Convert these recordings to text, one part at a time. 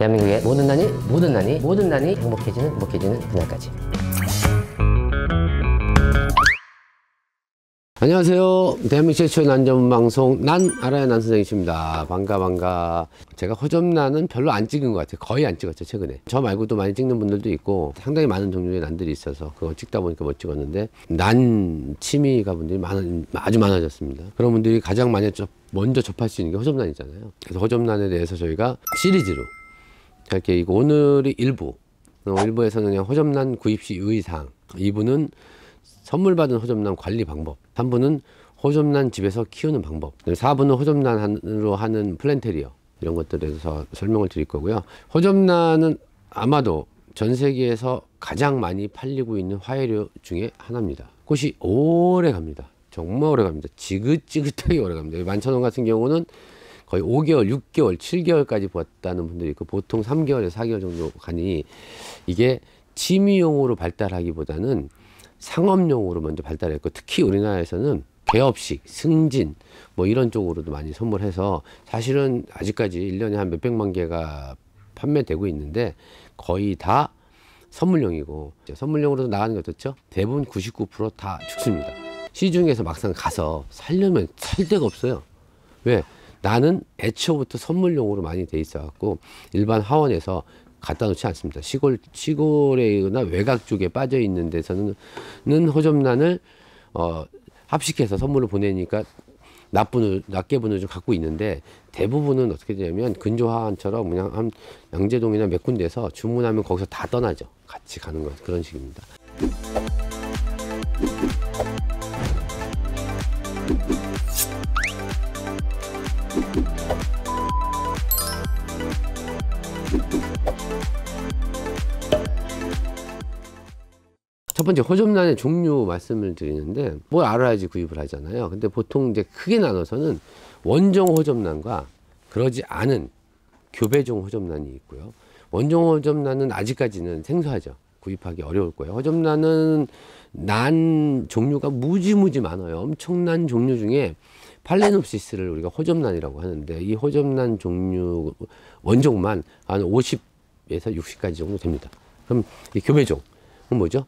대한민국의 모든 난이, 모든 난이, 모든 난이 행복해지는, 행복해지는 그날까지. 안녕하세요. 대한민국 최초의 난전방송 난 알아야 난 선생님이십니다. 반가 반가. 제가 허접난은 별로 안 찍은 것 같아요. 거의 안 찍었죠 최근에. 저 말고도 많이 찍는 분들도 있고 상당히 많은 종류의 난들이 있어서 그거 찍다 보니까 못 찍었는데 난 취미가 분들이 많은 아주 많아졌습니다. 그런 분들이 가장 많이 접, 먼저 접할 수 있는 게 허접난이잖아요. 그래서 허접난에 대해서 저희가 시리즈로 이렇게 이거 오늘이 일부 어, 일부에서는 그냥 허접난 구입 시 유의사항 2부는 선물 받은 허접난 관리 방법 3부는 허접난 집에서 키우는 방법 4부는 허접난으로 하는 플랜테리어 이런 것들에 대해서 설명을 드릴 거고요 허접난은 아마도 전 세계에서 가장 많이 팔리고 있는 화훼류 중에 하나입니다 꽃이 오래 갑니다 정말 오래 갑니다 지긋지긋하게 오래 갑니다 만천원 같은 경우는 거의 5개월, 6개월, 7개월까지 보았다는 분들이 있고 보통 3개월에서 4개월 정도 가니 이게 취미용으로 발달하기보다는 상업용으로 먼저 발달했고 특히 우리나라에서는 개업식, 승진 뭐 이런 쪽으로도 많이 선물해서 사실은 아직까지 1년에한 몇백만 개가 판매되고 있는데 거의 다 선물용이고 선물용으로도 나가는 게 어떻죠? 대부분 99%다 죽습니다 시중에서 막상 가서 살려면 살 데가 없어요. 왜? 나는 애초부터 선물용으로 많이 돼 있어 갖고 일반 하원에서 갖다 놓지 않습니다. 시골 시골에나 외곽 쪽에 빠져 있는 데서는 호접란을 어, 합식해서 선물로 보내니까 나쁜 낮게분을 좀 갖고 있는데 대부분은 어떻게 되냐면 근조화안처럼 그냥 한 양재동이나 몇 군데서 주문하면 거기서 다 떠나죠. 같이 가는 거 그런 식입니다. 첫 번째 호접란의 종류 말씀을 드리는데 뭘 알아야지 구입을 하잖아요. 근데 보통 이제 크게 나눠서는 원종 호접란과 그러지 않은 교배종 호접란이 있고요. 원종 호접란은 아직까지는 생소하죠. 구입하기 어려울 거예요. 허접란은 난 종류가 무지무지 많아요. 엄청난 종류 중에 팔레놉시스를 우리가 호접란이라고 하는데 이 호접란 종류 원종만 한 50에서 60가지 정도 됩니다. 그럼 이 교배종 뭐죠?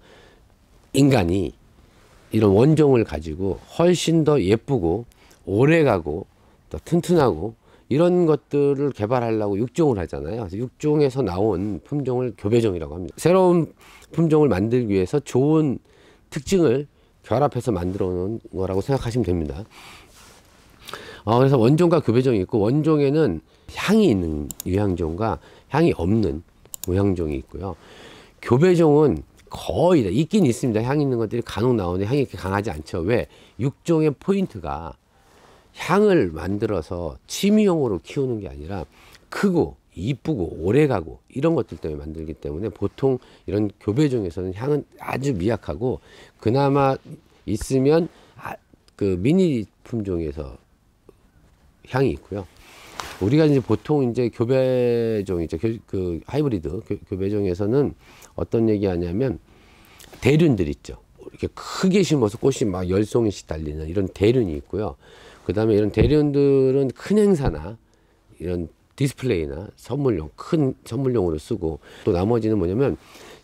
인간이 이런 원종을 가지고 훨씬 더 예쁘고 오래가고 또 튼튼하고 이런 것들을 개발하려고 육종을 하잖아요. 그래서 육종에서 나온 품종을 교배종이라고 합니다. 새로운 품종을 만들기 위해서 좋은 특징을 결합해서 만들어 놓은 거라고 생각하시면 됩니다. 어, 그래서 원종과 교배종이 있고 원종에는 향이 있는 유향종과 향이 없는 무향종이 있고요. 교배종은 거의 다 있긴 있습니다. 향 있는 것들이 간혹 나오는데 향이 이렇게 강하지 않죠. 왜? 육종의 포인트가 향을 만들어서 취미용으로 키우는 게 아니라 크고 이쁘고 오래가고 이런 것들 때문에 만들기 때문에 보통 이런 교배종에서는 향은 아주 미약하고 그나마 있으면 아, 그 미니 품종에서 향이 있고요. 우리가 이제 보통 이제 교배종 이죠 교, 그 하이브리드 교, 배종에서는 어떤 얘기하냐면 대륜들 있죠. 이렇게 크게 심어서 꽃이 막 열 송이씩 달리는 이런 대륜이 있고요. 그다음에 이런 대륜들은 큰 행사나 이런 디스플레이나 선물용 큰 선물용으로 쓰고 또 나머지는 뭐냐면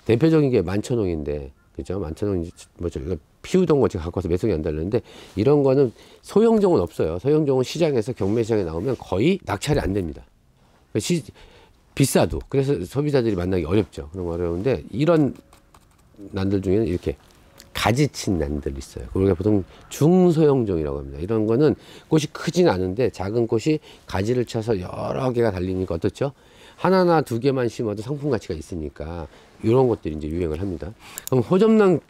대표적인 게 만천홍인데 그죠 만천홍 뭐죠 피우던 거 지금 갖고 와서 매송이 안 달렸는데 이런 거는 소형종은 없어요. 소형종은 시장에서 경매시장에 나오면 거의 낙찰이 안 됩니다. 시, 비싸도 그래서 소비자들이 만나기 어렵죠. 그런 거 어려운데 이런 난들 중에는 이렇게 가지친 난들 있어요. 우리가 보통 중소형종이라고 합니다. 이런 거는 꽃이 크진 않은데 작은 꽃이 가지를 쳐서 여러 개가 달리니까 어떻죠? 하나나 두 개만 심어도 상품 가치가 있으니까 이런 것들이 이제 유행을 합니다. 그럼 호접란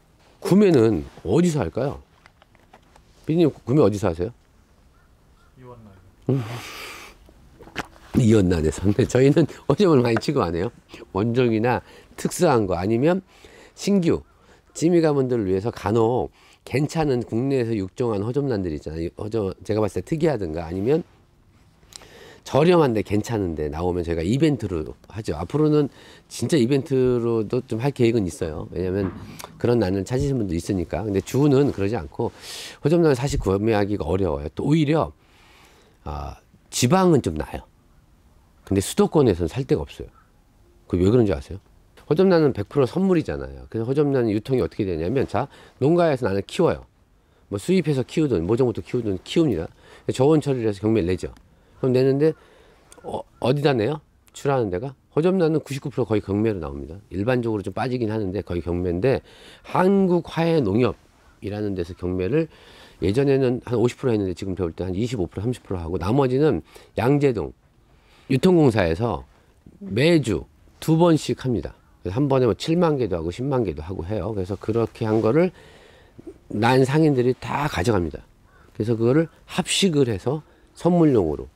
구매는 어디서 할까요? 비님 구매 어디서 하세요? 이원난. 이원난에서. 근 저희는 어점을 많이 취급 안 해요. 원종이나 특수한 거 아니면 신규 찜이 가문들을 위해서 간혹 괜찮은 국내에서 육종한 허접난들 있잖아요. 허접 제가 봤을 때 특이하든가 아니면 저렴한데 괜찮은데 나오면 저희가 이벤트로 하죠. 앞으로는 진짜 이벤트로도 좀 할 계획은 있어요. 왜냐면 그런 난을 찾으시는 분도 있으니까. 근데 주는 그러지 않고 호접난을 사실 구매하기가 어려워요. 또 오히려 아, 지방은 좀 나요. 아 근데 수도권에서는 살 데가 없어요. 그 왜 그런지 아세요? 호접난은100% 선물이잖아요. 그래서 호접난 유통이 어떻게 되냐면 자 농가에서 나는 키워요. 뭐 수입해서 키우든 모종부터 키우든 키웁니다. 저온 처리를 해서 경매를 내죠. 그럼 내는데 어, 어 디다 내요? 출하는 데가? 허접나는 99% 거의 경매로 나옵니다. 일반적으로 좀 빠지긴 하는데 거의 경매인데 한국화해농협이라는 데서 경매를 예전에는 한 50% 했는데 지금 배울 때 한 25% 30% 하고 나머지는 양재동 유통공사에서 매주 두 번씩 합니다. 그래서 한 번에 뭐 7만 개도 하고 10만 개도 하고 해요. 그래서 그렇게 한 거를 난 상인들이 다 가져갑니다. 그래서 그거를 합식을 해서 선물용으로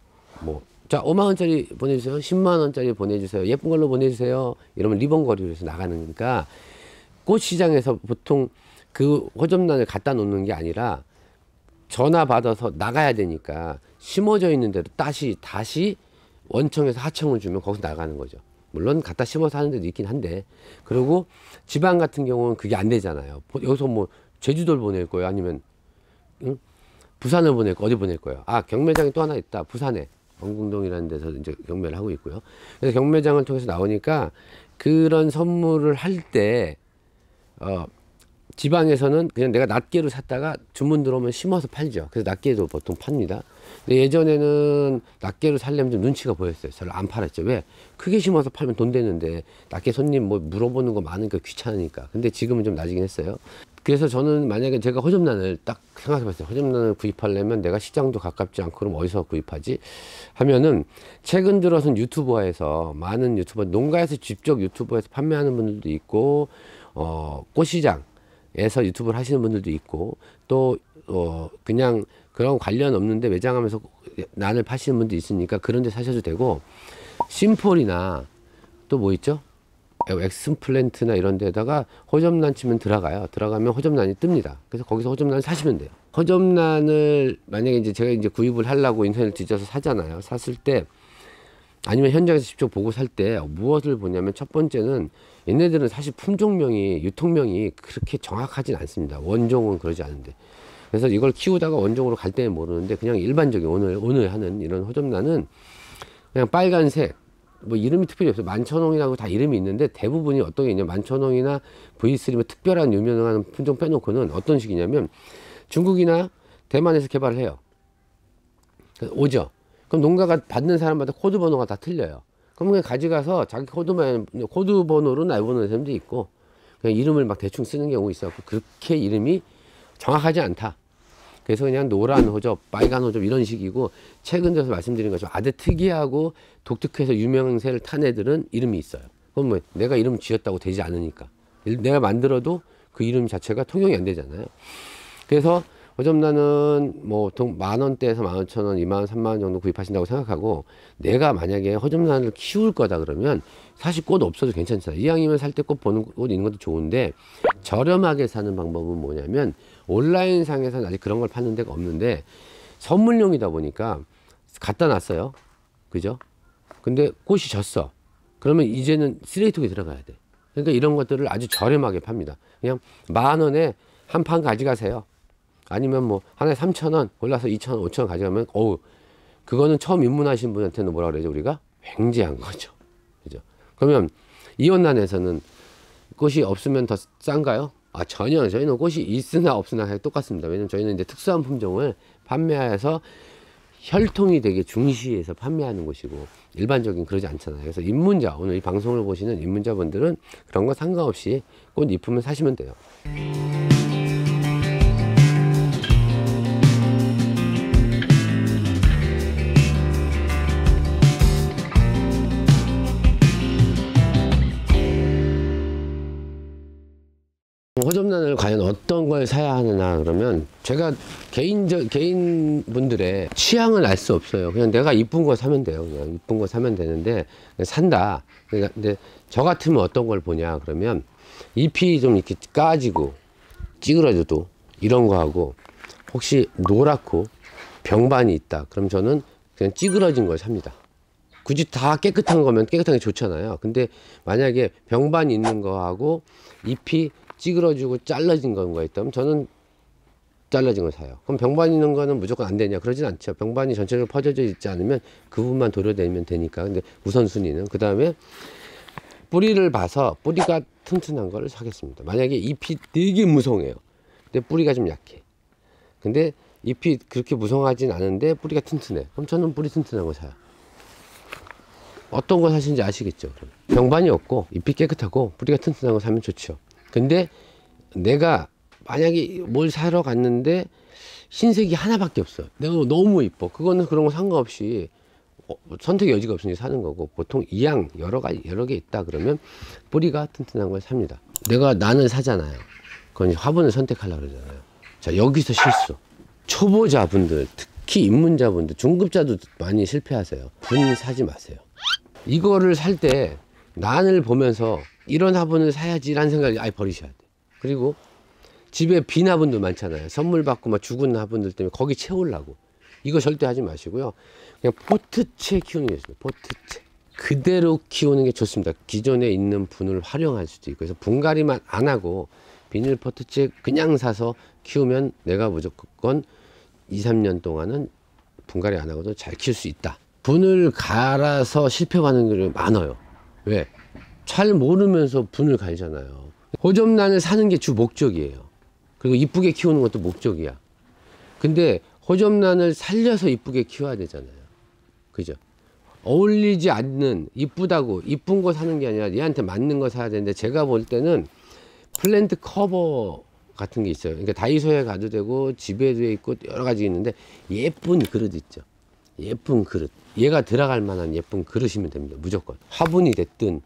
뭐. 자, 5만 원짜리 보내주세요. 10만 원짜리 보내주세요. 예쁜 걸로 보내주세요. 이러면 리본 거리로 해서 나가는 거니까 꽃 시장에서 보통 그 호접란을 갖다 놓는 게 아니라 전화 받아서 나가야 되니까 심어져 있는데로 다시 다시 원청에서 하청을 주면 거기서 나가는 거죠. 물론 갖다 심어서 하는 데도 있긴 한데 그리고 지방 같은 경우는 그게 안 되잖아요. 여기서 뭐 제주도를 보낼 거예요. 아니면 응? 부산을 보낼 거 어디 보낼 거예요. 아 경매장이 또 하나 있다. 부산에 원궁동이라는 데서 이제 경매를 하고 있고요. 그래서 경매장을 통해서 나오니까 그런 선물을 할 때 어, 지방에서는 그냥 내가 낱개로 샀다가 주문 들어오면 심어서 팔죠. 그래서 낱개도 보통 팝니다. 근데 예전에는 낱개로 살려면 좀 눈치가 보였어요. 저를 안 팔았죠. 왜? 크게 심어서 팔면 돈 되는데 낱개 손님 뭐 물어보는 거 많으니까 귀찮으니까. 근데 지금은 좀 나아지긴 했어요. 그래서 저는 만약에 제가 허접란을 딱 생각해 봤어요. 허접란을 구입하려면 내가 시장도 가깝지 않고 그럼 어디서 구입하지? 하면은 최근 들어선 유튜버에서 많은 유튜버, 농가에서 직접 유튜버에서 판매하는 분들도 있고, 어, 꽃시장에서 유튜브를 하시는 분들도 있고, 또, 어, 그냥 그런 관련 없는데 매장하면서 난을 파시는 분도 있으니까 그런 데 사셔도 되고, 심폴이나 또 뭐 있죠? 어, 엑슨플랜트나 이런 데다가 호접란 치면 들어가요. 들어가면 호접란이 뜹니다. 그래서 거기서 호접란 사시면 돼요. 호접란을 만약에 이제 제가 이제 구입을 하려고 인터넷 뒤져서 사잖아요. 샀을 때 아니면 현장에서 직접 보고 살 때 무엇을 보냐면 첫 번째는 얘네들은 사실 품종명이 유통명이 그렇게 정확하진 않습니다. 원종은 그러지 않은데. 그래서 이걸 키우다가 원종으로 갈 때는 모르는데 그냥 일반적인 오늘 오늘 하는 이런 호접란은 그냥 빨간색 뭐 이름이 특별히 없어요. 만천홍이라고 다 이름이 있는데 대부분이 어떤 게 있냐. 만천홍이나 V3 뭐 특별한 유명한 품종 빼놓고는 어떤 식이냐면 중국이나 대만에서 개발을 해요. 오죠. 그럼 농가가 받는 사람마다 코드 번호가 다 틀려요. 그럼 그냥 가져가서 자기 코드만, 코드 번호로 날보는 사람도 있고 그냥 이름을 막 대충 쓰는 경우 있어갖고 그렇게 이름이 정확하지 않다. 그래서 그냥 노란 호접, 빨간 호접 이런 식이고 최근 들어서 말씀드린 것처럼 아주 특이하고 독특해서 유명세를 탄 애들은 이름이 있어요. 그럼 뭐 내가 이름 지었다고 되지 않으니까 내가 만들어도 그 이름 자체가 통용이 안 되잖아요. 그래서 허접란은 뭐만 원대에서 만 오천 원, 이만 원, 삼만 원 정도 구입하신다고 생각하고 내가 만약에 허접란을 키울 거다 그러면 사실 꽃 없어도 괜찮잖아요. 이왕이면 살 때 꽃 보는 꽃 있는 것도 좋은데 저렴하게 사는 방법은 뭐냐면 온라인상에서는 아직 그런 걸 파는 데가 없는데 선물용이다 보니까 갖다 놨어요. 그죠? 근데 꽃이 졌어. 그러면 이제는 쓰레기통에 들어가야 돼. 그러니까 이런 것들을 아주 저렴하게 팝니다. 그냥 만 원에 한 판 가져가세요. 아니면 뭐 하나에 삼천 원 골라서 이천 원, 오천 원 가져가면 어우 그거는 처음 입문하신 분한테는 뭐라 그러죠 우리가 횡재한 거죠. 그죠? 그러면 이혼란에서는 꽃이 없으면 더 싼가요? 아, 전혀 저희는 꽃이 있으나 없으나 똑같습니다. 왜냐면 저희는 이제 특수한 품종을 판매해서 혈통이 되게 중시해서 판매하는 곳이고 일반적인 그러지 않잖아요. 그래서 입문자 오늘 이 방송을 보시는 입문자분들은 그런 거 상관없이 꽃잎쁘면 사시면 돼요. 홈런을 과연 어떤 걸 사야 하느냐 그러면 제가 개인적 개인 분들의 취향을 알 수 없어요. 그냥 내가 이쁜 거 사면 돼요. 그냥 이쁜 거 사면 되는데 산다. 그러니까 근데 저 같으면 어떤 걸 보냐 그러면 잎이 좀 이렇게 까지고 찌그러져도 이런 거 하고 혹시 노랗고 병반이 있다. 그럼 저는 그냥 찌그러진 걸 삽니다. 굳이 다 깨끗한 거면 깨끗한 게 좋잖아요. 근데 만약에 병반이 있는 거하고 잎이 찌그러지고 잘라진 건가 있다면 저는 잘라진 걸 사요. 그럼 병반 있는 거는 무조건 안 되냐? 그러진 않죠. 병반이 전체적으로 퍼져져 있지 않으면 그 부분만 도려내면 되니까. 근데 우선순위는 그 다음에 뿌리를 봐서 뿌리가 튼튼한 거를 사겠습니다. 만약에 잎이 되게 무성해요. 근데 뿌리가 좀 약해. 근데 잎이 그렇게 무성하진 않은데 뿌리가 튼튼해. 그럼 저는 뿌리 튼튼한 거 사요. 어떤 거 사시는지 아시겠죠? 그럼. 병반이 없고 잎이 깨끗하고 뿌리가 튼튼한 거 사면 좋죠. 근데 내가 만약에 뭘 사러 갔는데 흰색이 하나밖에 없어. 내가 너무 이뻐. 그거는 그런 거 상관없이 어, 뭐 선택 여지가 없으니 사는 거고 보통 이양 여러 가지 여러 개 있다 그러면 뿌리가 튼튼한 걸 삽니다. 내가 나는 사잖아요. 그건 화분을 선택하려 고 그러잖아요. 자 여기서 실수. 초보자분들 특히 입문자분들 중급자도 많이 실패하세요. 분 사지 마세요. 이거를 살때 난을 보면서 이런 화분을 사야지라는 생각을 아예 버리셔야 돼. 그리고 집에 빈 화분들 많잖아요. 선물 받고 막 죽은 화분들 때문에 거기 채우려고. 이거 절대 하지 마시고요. 그냥 포트채 키우는 게 좋습니다. 포트채 그대로 키우는 게 좋습니다. 기존에 있는 분을 활용할 수도 있고. 그래서 분갈이만 안 하고 비닐 포트채 그냥 사서 키우면 내가 무조건 2, 3년 동안은 분갈이 안 하고도 잘 키울 수 있다. 분을 갈아서 실패하는 경우 많아요. 왜? 잘 모르면서 분을 갈잖아요. 호접란을 사는 게 주 목적이에요. 그리고 이쁘게 키우는 것도 목적이야. 근데 호접란을 살려서 이쁘게 키워야 되잖아요. 그죠? 어울리지 않는 이쁘다고 이쁜 거 사는 게 아니라 얘한테 맞는 거 사야 되는데 제가 볼 때는 플랜트 커버 같은 게 있어요. 그러니까 다이소에 가도 되고 집에도 있고 여러 가지 있는데 예쁜 그릇 있죠. 예쁜 그릇 얘가 들어갈 만한 예쁜 그릇이면 됩니다 무조건 화분이 됐든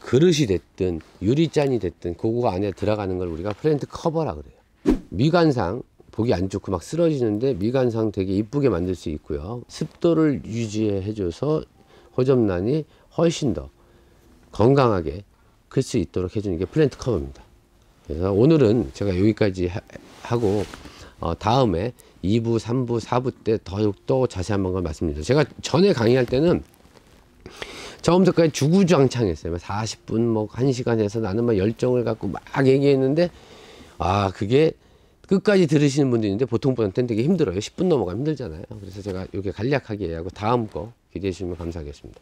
그릇이 됐든 유리잔이 됐든 그거가 안에 들어가는 걸 우리가 플랜트 커버라 그래요 미관상 보기 안 좋고 막 쓰러지는데 미관상 되게 이쁘게 만들 수 있고요 습도를 유지해줘서 호접란이 훨씬 더 건강하게 클 수 있도록 해주는 게 플랜트 커버입니다 그래서 오늘은 제가 여기까지 하고 어, 다음에 2부, 3부, 4부 때 더욱더 자세한 방법 말씀드리죠. 제가 전에 강의할 때는 처음부터까지 주구장창했어요. 40분, 뭐 1시간 에서 나는 막 열정을 갖고 막 얘기했는데 아 그게 끝까지 들으시는 분도 있는데 보통 분한테는 되게 힘들어요. 10분 넘어가면 힘들잖아요. 그래서 제가 이렇게 간략하게 얘기 하고 다음 거 기대해 주시면 감사하겠습니다.